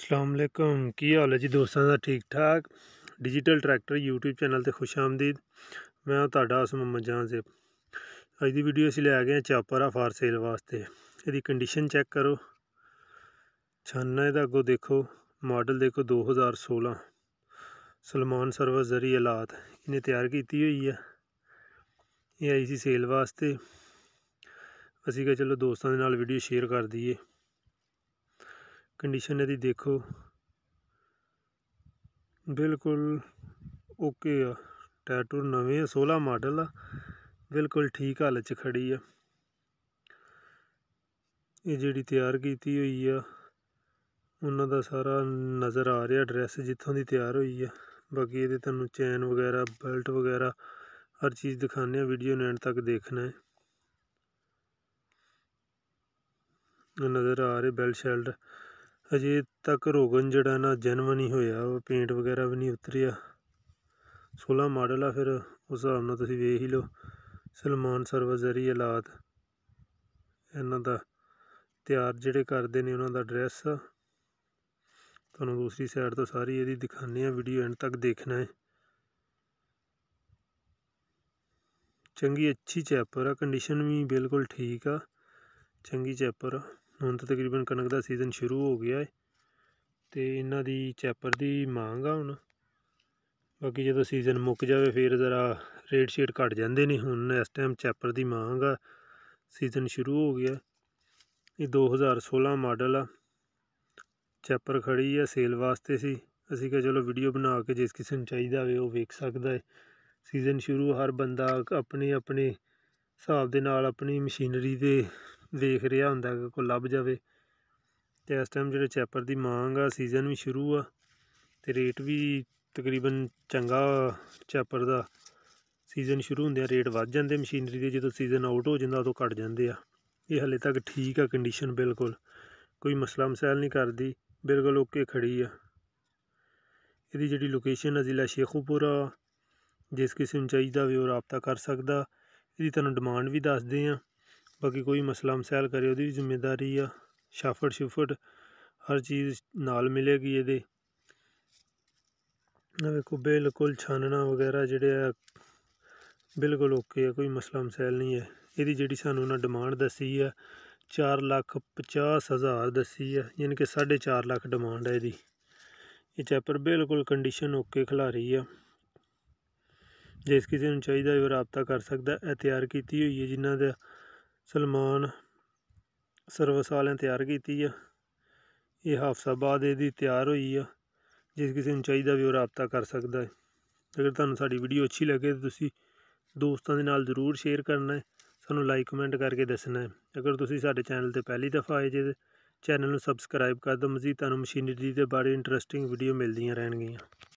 ਅਸਲਾਮ ਅਲੈਕਮ ਕੀ ਹਾਲ ਹੈ ਜੀ ਦੋਸਤਾਂ ਦਾ ਠੀਕ ਠਾਕ ਡਿਜੀਟਲ ਟਰੈਕਟਰ YouTube ਚੈਨਲ ਤੇ ਖੁਸ਼ ਆਮਦੀਦ ਮੈਂ ਤੁਹਾਡਾ ਉਸ ਮੁਹੰਮਦ ਸੇ ਅੱਜ ਦੀ ਵੀਡੀਓ ਅਸੀਂ ਲੈ ਗਏ ਹਾਂ ਚਾਪਰਾ ਫਾਰ ਸੇਲ ਵਾਸਤੇ ਇਹਦੀ ਕੰਡੀਸ਼ਨ ਚੈੱਕ ਕਰੋ ਛਾਨਾ ਇਹਦਾ ਅੱਗੋ ਦੇਖੋ ਮਾਡਲ ਦੇਖੋ 2016 ਸਲਮਾਨ ਸਰਵਰ ਜ਼ਰੀ ਹਾਲਾਤ ਇਹਨੇ ਤਿਆਰ ਕੀਤੀ ਹੋਈ ਆ ਇਹ ਆਈ ਸੀ ਸੇਲ ਵਾਸਤੇ ਅਸੀਂ ਕਿਹਾ ਚਲੋ ਦੋਸਤਾਂ ਦੇ ਨਾਲ ਵੀਡੀਓ ਸ਼ੇਅਰ ਕਰ ਦਈਏ ਕੰਡੀਸ਼ਨ ਇਹਦੀ ਦੇਖੋ ਬਿਲਕੁਲ ਓਕੇ ਆ ਟੈਟੂ ਨਵੇਂ ਆ 16 ਮਾਡਲ ਆ ਬਿਲਕੁਲ ਠੀਕ ਹਾਲਤ 'ਚ ਖੜੀ ਆ ਇਹ ਜਿਹੜੀ ਤਿਆਰ ਕੀਤੀ ਹੋਈ ਆ ਉਹਨਾਂ ਦਾ ਸਾਰਾ ਨਜ਼ਰ ਆ ਰਿਹਾ ਐਡਰੈਸ ਜਿੱਥੋਂ ਦੀ ਤਿਆਰ ਹੋਈ ਆ ਬਾਕੀ ਇਹਦੇ ਤੁਹਾਨੂੰ ਚੈਨ ਵਗੈਰਾ ਬੈਲਟ ਵਗੈਰਾ ਹਰ ਚੀਜ਼ ਦਿਖਾਣੇ ਆ ਵੀਡੀਓ ਨੂੰ ਐਂਡ ਤੱਕ ਦੇਖਣਾ ਹੈ ਨਜ਼ਰ ਆ ਰਹੇ ਬੈਲ ਸ਼ੈਲਡ ਅਜੇ ਤੱਕ ਰੋਗਨ ਜਿਹੜਾ ਨਾ ਜਨਮ ਨਹੀਂ ਹੋਇਆ ਉਹ ਪੇਂਟ ਵਗੈਰਾ ਵੀ ਨਹੀਂ ਉਤਰਿਆ 16 ਮਾਡਲ ਆ ਫਿਰ ਉਸ ਹਿਸਾਬ ਨਾਲ ਤੁਸੀਂ ਵੇਖ ਹੀ ਲਓ ਸਲਮਾਨ ਸਰਵਜ਼ਰੀ ਹਾਲਾਤ ਇਹਨਾਂ ਦਾ ਤਿਆਰ ਜਿਹੜੇ ਕਰਦੇ ਨੇ ਉਹਨਾਂ ਦਾ ਐਡਰੈਸ ਤੁਹਾਨੂੰ ਦੂਸਰੀ ਸਾਈਡ ਤੋਂ ਸਾਰੀ ਇਹਦੀ ਦਿਖਾਣੇ ਆ ਵੀਡੀਓ ਐਂਡ ਤੱਕ ਦੇਖਣਾ ਹੈ ਚੰਗੀ ਅੱਛੀ ਚੈਪਰ ਆ ਕੰਡੀਸ਼ਨ ਵੀ ਬਿਲਕੁਲ ਠੀਕ ਆ ਚੰਗੀ ਚੈਪਰ ਆ ਹੁਣ ਤਾਂ ਤਕਰੀਬਨ ਕਣਕ ਦਾ ਸੀਜ਼ਨ ਸ਼ੁਰੂ ਹੋ ਗਿਆ ਹੈ ਤੇ ਇਹਨਾਂ ਦੀ ਚੈਪਰ ਦੀ ਮੰਗ ਆ ਹੁਣ ਬਾਕੀ ਜਦੋਂ ਸੀਜ਼ਨ ਮੁੱਕ ਜਾਵੇ ਫਿਰ ਜ਼ਰਾ ਰੇਟ ਸ਼ੀਟ ਘਟ ਜਾਂਦੇ ਨੇ ਹੁਣ ਇਸ ਟਾਈਮ ਚੈਪਰ ਦੀ ਮੰਗ ਆ ਸੀਜ਼ਨ ਸ਼ੁਰੂ ਹੋ ਗਿਆ ਇਹ 2016 ਮਾਡਲ ਆ ਚੈਪਰ ਖੜੀ ਆ ਸੇਲ ਵਾਸਤੇ ਸੀ ਅਸੀਂ ਕਿਹਾ ਚਲੋ ਵੀਡੀਓ ਬਣਾ ਕੇ ਜਿਸ ਕਿਸੇ ਨੂੰ ਚਾਹੀਦਾ ਹੋਵੇ ਉਹ ਵੇਖ ਸਕਦਾ ਹੈ ਸੀਜ਼ਨ ਸ਼ੁਰੂ ਹਰ ਬੰਦਾ ਆਪਣੇ ਆਪਣੇ ਹਿਸਾਬ ਦੇ ਨਾਲ ਆਪਣੀ ਮਸ਼ੀਨਰੀ ਦੇ ਵੇਖ ਰਿਹਾ ਹੁੰਦਾ ਕਿ ਕੋਈ ਲੱਭ ਜਾਵੇ ਤੇ ਇਸ ਟਾਈਮ ਜਿਹੜੇ ਚੈਪਰ ਦੀ ਮੰਗ ਆ ਸੀਜ਼ਨ ਵੀ ਸ਼ੁਰੂ ਆ ਤੇ ਰੇਟ ਵੀ ਤਕਰੀਬਨ ਚੰਗਾ ਚੈਪਰ ਦਾ ਸੀਜ਼ਨ ਸ਼ੁਰੂ ਹੁੰਦਿਆਂ ਰੇਟ ਵੱਧ ਜਾਂਦੇ ਮਸ਼ੀਨਰੀ ਦੇ ਜਦੋਂ ਸੀਜ਼ਨ ਆਊਟ ਹੋ ਜਾਂਦਾ ਉਦੋਂ ਘਟ ਜਾਂਦੇ ਆ ਇਹ ਹਲੇ ਤੱਕ ਠੀਕ ਆ ਕੰਡੀਸ਼ਨ ਬਿਲਕੁਲ ਕੋਈ ਮਸਲਾ ਮਸਾਇਲ ਨਹੀਂ ਕਰਦੀ ਬਿਲਕੁਲ ਓਕੇ ਖੜੀ ਆ ਇਹਦੀ ਜਿਹੜੀ ਲੋਕੇਸ਼ਨ ਆ ਜ਼ਿਲ੍ਹਾ ਸ਼ੇਖੂਪੁਰਾ ਜਿਸ ਕਿਸੇ ਨੂੰ ਚਾਹੀਦਾ ਵੀ ਉਹ رابطہ ਕਰ ਸਕਦਾ ਇਹਦੀ ਤੁਹਾਨੂੰ ਡਿਮਾਂਡ ਵੀ ਦੱਸਦੇ ਆ ਬਾਕੀ ਕੋਈ ਮਸਲਾ ਮਸਾਇਲ ਕਰੇ ਉਹਦੀ ਜ਼ਿੰਮੇਵਾਰੀ ਆ ਸ਼ਾਫਟ ਸ਼ਿਫਟ ਹਰ ਚੀਜ਼ ਨਾਲ ਮਿਲੇਗੀ ਇਹਦੇ ਨਾ ਵੇਖੋ ਬਿਲਕੁਲ ਛਾਨਣਾ ਵਗੈਰਾ ਜਿਹੜੇ ਆ ਬਿਲਕੁਲ ਓਕੇ ਆ ਕੋਈ ਮਸਲਾ ਮਸਾਇਲ ਨਹੀਂ ਹੈ ਇਹਦੀ ਜਿਹੜੀ ਸਾਨੂੰ ਉਹਨਾਂ ਡਿਮਾਂਡ ਦੱਸੀ ਆ 4 ਲੱਖ 50 ਹਜ਼ਾਰ ਦੱਸੀ ਆ ਯਾਨੀ ਕਿ 4.5 ਲੱਖ ਡਿਮਾਂਡ ਹੈ ਇਹਦੀ ਇਹ ਚੈਪਰ ਬਿਲਕੁਲ ਕੰਡੀਸ਼ਨ ਓਕੇ ਖਿਲਾਰੀ ਆ ਜੇ ਕਿਸੇ ਨੂੰ ਚਾਹੀਦਾ ਹੈ ਉਹ ਰਾਬਤਾ ਕਰ ਸਕਦਾ ਇਹ ਤਿਆਰ ਕੀਤੀ ਹੋਈ ਹੈ ਜਿਨ੍ਹਾਂ ਦਾ ਸਲਮਾਨ ਸਰਵਸਾਲਿਆਂ ਤਿਆਰ ਕੀਤੀ ਆ ਇਹ ਹਾਫਸਾਬਾਦ ਇਹਦੀ ਤਿਆਰ ਹੋਈ ਆ ਜਿਸ ਕਿਸੇ ਨੂੰ ਚਾਹੀਦਾ ਵੀ ਉਹ ਰਾਬਤਾ ਕਰ ਸਕਦਾ ਹੈ ਅਗਰ ਤੁਹਾਨੂੰ ਸਾਡੀ ਵੀਡੀਓ ਅੱਛੀ ਲੱਗੇ ਤਾਂ ਤੁਸੀਂ ਦੋਸਤਾਂ ਦੇ ਨਾਲ ਜ਼ਰੂਰ ਸ਼ੇਅਰ ਕਰਨਾ ਹੈ ਸਾਨੂੰ ਲਾਈਕ ਕਮੈਂਟ ਕਰਕੇ ਦੱਸਣਾ ਹੈ ਅਗਰ ਤੁਸੀਂ ਸਾਡੇ ਚੈਨਲ ਤੇ ਪਹਿਲੀ ਦਫਾ ਆਏ ਜੇ ਚੈਨਲ ਨੂੰ ਸਬਸਕ੍ਰਾਈਬ ਕਰ ਦਿਓ ਮਜ਼ੀਦ ਤੁਹਾਨੂੰ ਮਸ਼ੀਨਰੀ ਦੇ ਬਾਰੇ ਇੰਟਰਸਟਿੰਗ ਵੀਡੀਓ ਮਿਲਦੀਆਂ ਰਹਿਣਗੀਆਂ